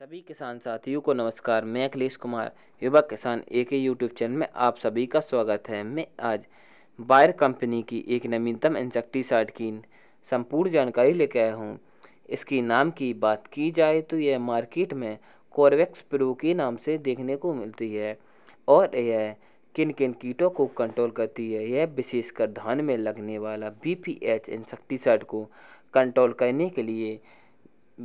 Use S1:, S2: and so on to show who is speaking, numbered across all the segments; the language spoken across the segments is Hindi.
S1: सभी किसान साथियों को नमस्कार मैं अखिलेश कुमार युवा किसान ए के यूट्यूब चैनल में आप सभी का स्वागत है मैं आज बायर कंपनी की एक नवीनतम इंसेक्टीसाइड की संपूर्ण जानकारी लेके आया हूँ इसकी नाम की बात की जाए तो यह मार्केट में कॉर्वेक्स प्रो के नाम से देखने को मिलती है और यह किन किन कीटों को कंट्रोल करती है यह विशेषकर धान में लगने वाला बी पी इंसेक्टीसाइड को कंट्रोल करने के लिए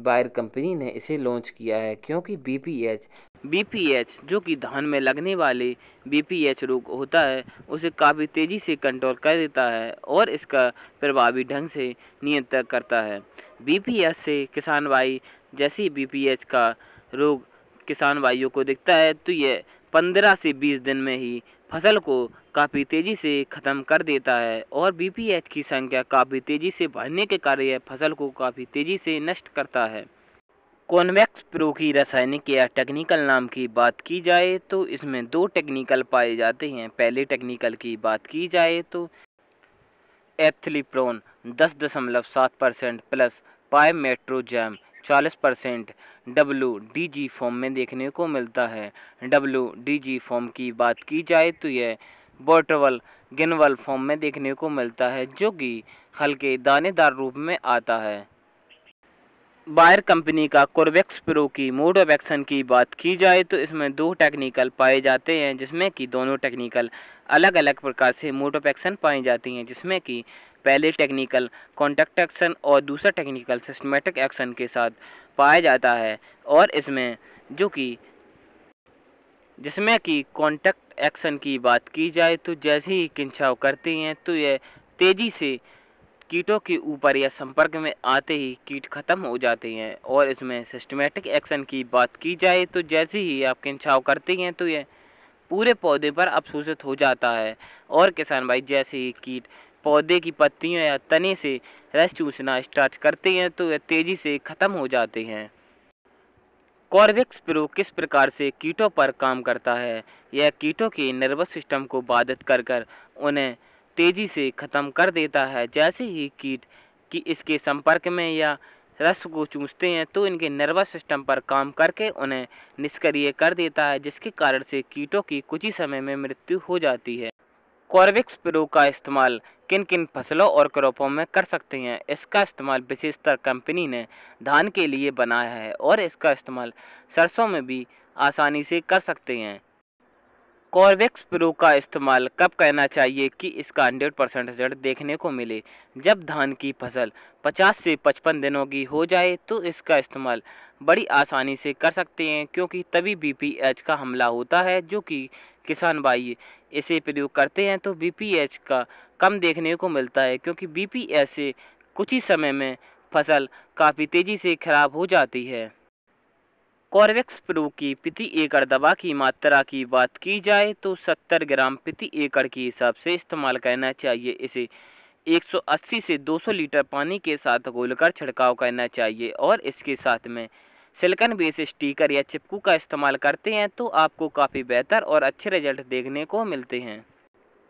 S1: बायर कंपनी ने इसे लॉन्च किया है क्योंकि बीपीएच बीपीएच जो कि धान में लगने वाले बीपीएच रोग होता है उसे काफ़ी तेज़ी से कंट्रोल कर देता है और इसका प्रभावी ढंग से नियंत्रण करता है बीपीएच से किसान भाई जैसे बीपीएच का रोग किसान भाइयों को दिखता है तो यह पंद्रह से बीस दिन में ही फसल को काफ़ी तेज़ी से ख़त्म कर देता है और बी की संख्या काफ़ी तेज़ी से बढ़ने के कारण यह फसल को काफ़ी तेज़ी से नष्ट करता है कॉन्वेक्स प्रो की रासायनिक या टेक्निकल नाम की बात की जाए तो इसमें दो टेक्निकल पाए जाते हैं पहले टेक्निकल की बात की जाए तो एथलीप्रोन दस दशमलव सात परसेंट प्लस मेट्रोजैम 40 परसेंट डब्लू फॉर्म में देखने को मिलता है डब्लू फॉर्म की बात की जाए तो यह बोटवल गिनवल फॉर्म में देखने को मिलता है जो कि हल्के दानेदार रूप में आता है बायर कंपनी का कोरवैक्स प्रो की मोड ऑफ एक्शन की बात की जाए तो इसमें दो टेक्निकल पाए जाते हैं जिसमें कि दोनों टेक्निकल अलग अलग प्रकार से मोड ऑफ एक्शन पाई जाती हैं जिसमें कि पहले टेक्निकल कॉन्टैक्ट एक्शन और दूसरा टेक्निकल सिस्टमेटिक एक्शन के साथ पाया जाता है और इसमें जो कि जिसमें कि कॉन्टैक्ट एक्शन की बात की जाए तो जैसे ही किंचाव करते हैं तो यह तेज़ी से कीटों के ऊपर या संपर्क में आते ही कीट खत्म हो जाते हैं और इसमें सिस्टमेटिक एक्शन की बात की जाए तो जैसे ही आप किंचाव करते हैं तो यह पूरे पौधे पर अवशोषित हो जाता है और किसान भाई जैसे ही कीट पौधे की पत्तियों या तने से रस चूसना स्टार्ट करते हैं तो वे तेजी से ख़त्म हो जाते हैं कॉर्बिक्स प्रो किस प्रकार से कीटों पर काम करता है यह कीटों के नर्वस सिस्टम को बाधित कर कर उन्हें तेजी से ख़त्म कर देता है जैसे ही कीट की इसके संपर्क में या रस को चूसते हैं तो इनके नर्वस सिस्टम पर काम करके उन्हें निष्क्रिय कर देता है जिसके कारण से कीटों की कुछ ही समय में मृत्यु हो जाती है कॉर्विक्स प्रो का इस्तेमाल किन किन फसलों और क्रॉपों में कर सकते हैं इसका इस्तेमाल विशेषतर कंपनी ने धान के लिए बनाया है और इसका इस्तेमाल सरसों में भी आसानी से कर सकते हैं कॉर्वेक्स प्रो का इस्तेमाल कब करना चाहिए कि इसका 100 परसेंट रिजल्ट देखने को मिले जब धान की फसल 50 से 55 दिनों की हो जाए तो इसका इस्तेमाल बड़ी आसानी से कर सकते हैं क्योंकि तभी बी का हमला होता है जो कि किसान भाई इसे प्रयोग करते हैं तो बी का कम देखने को मिलता है क्योंकि बी से कुछ ही समय में फसल काफ़ी तेज़ी से खराब हो जाती है कॉर्वेक्स प्रो की प्रति एकड़ दवा की मात्रा की बात की जाए तो 70 ग्राम प्रति एकड़ के हिसाब से इस्तेमाल करना चाहिए इसे 180 से 200 लीटर पानी के साथ घोलकर छिड़काव करना चाहिए और इसके साथ में सिल्कन बेस स्टीकर या चिपकू का इस्तेमाल करते हैं तो आपको काफ़ी बेहतर और अच्छे रिजल्ट देखने को मिलते हैं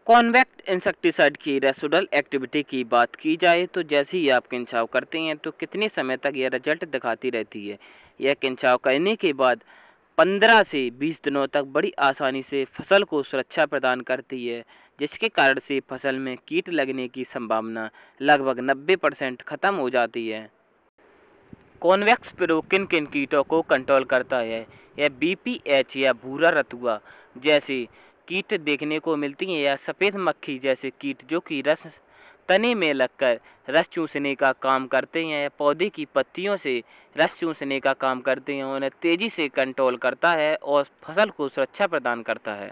S1: कॉन्वेक्ट इंसेक्टिसाइड की रेसोडल एक्टिविटी की बात की जाए तो जैसे ही आप किंचाव करते हैं तो कितने समय तक यह रिजल्ट दिखाती रहती है यह किंचाव करने के बाद 15 से 20 दिनों तक बड़ी आसानी से फसल को सुरक्षा प्रदान करती है जिसके कारण से फसल में कीट लगने की संभावना लगभग 90 परसेंट खत्म हो जाती है कॉन्वेक्स प्रो किन किन कीटों को कंट्रोल करता है यह बीपीएच या भूरा रतुआ जैसे कीट देखने को मिलती हैं या सफ़ेद मक्खी जैसे कीट जो कि रस तने में लगकर रस चूसने का काम करते हैं या पौधे की पत्तियों से रस चूसने का काम करते हैं उन्हें तेज़ी से कंट्रोल करता है और फसल को सुरक्षा प्रदान करता है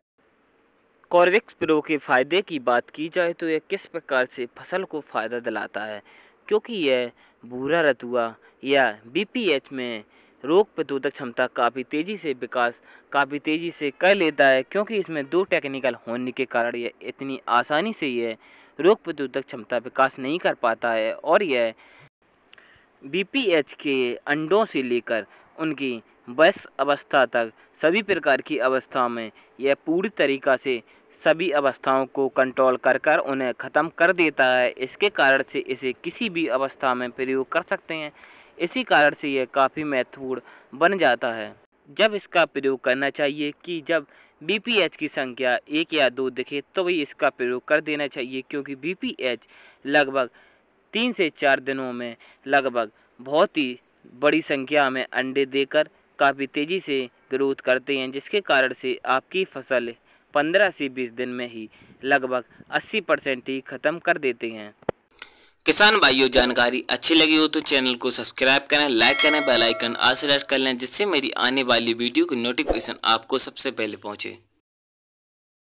S1: कॉर्विक्स प्रो के फ़ायदे की बात की जाए तो यह किस प्रकार से फसल को फ़ायदा दिलाता है क्योंकि यह भूरा रतुआ या बीपीएच में रोग प्रतिरोधक क्षमता काफ़ी तेज़ी से विकास काफ़ी तेज़ी से कर लेता है क्योंकि इसमें दो टेक्निकल होने के कारण यह इतनी आसानी से यह रोग प्रतिरोधक क्षमता विकास नहीं कर पाता है और यह बीपीएच के अंडों से लेकर उनकी वयस अवस्था तक सभी प्रकार की अवस्था में यह पूरी तरीका से सभी अवस्थाओं को कंट्रोल कर कर उन्हें ख़त्म कर देता है इसके कारण से इसे किसी भी अवस्था में प्रयोग कर सकते हैं इसी कारण से यह काफ़ी महत्वपूर्ण बन जाता है जब इसका प्रयोग करना चाहिए कि जब बीपीएच की संख्या एक या दो दिखे तो भी इसका प्रयोग कर देना चाहिए क्योंकि बीपीएच लगभग तीन से चार दिनों में लगभग बहुत ही बड़ी संख्या में अंडे देकर काफ़ी तेज़ी से ग्रोथ करते हैं जिसके कारण से आपकी फसल 15 से 20 दिन में ही लगभग 80 परसेंट ही ख़त्म कर देते हैं किसान भाइयों जानकारी अच्छी लगी हो तो चैनल को सब्सक्राइब करें लाइक करें बेल आइकन आज सेलेक्ट कर लें जिससे मेरी आने वाली वीडियो की नोटिफिकेशन आपको सबसे पहले पहुंचे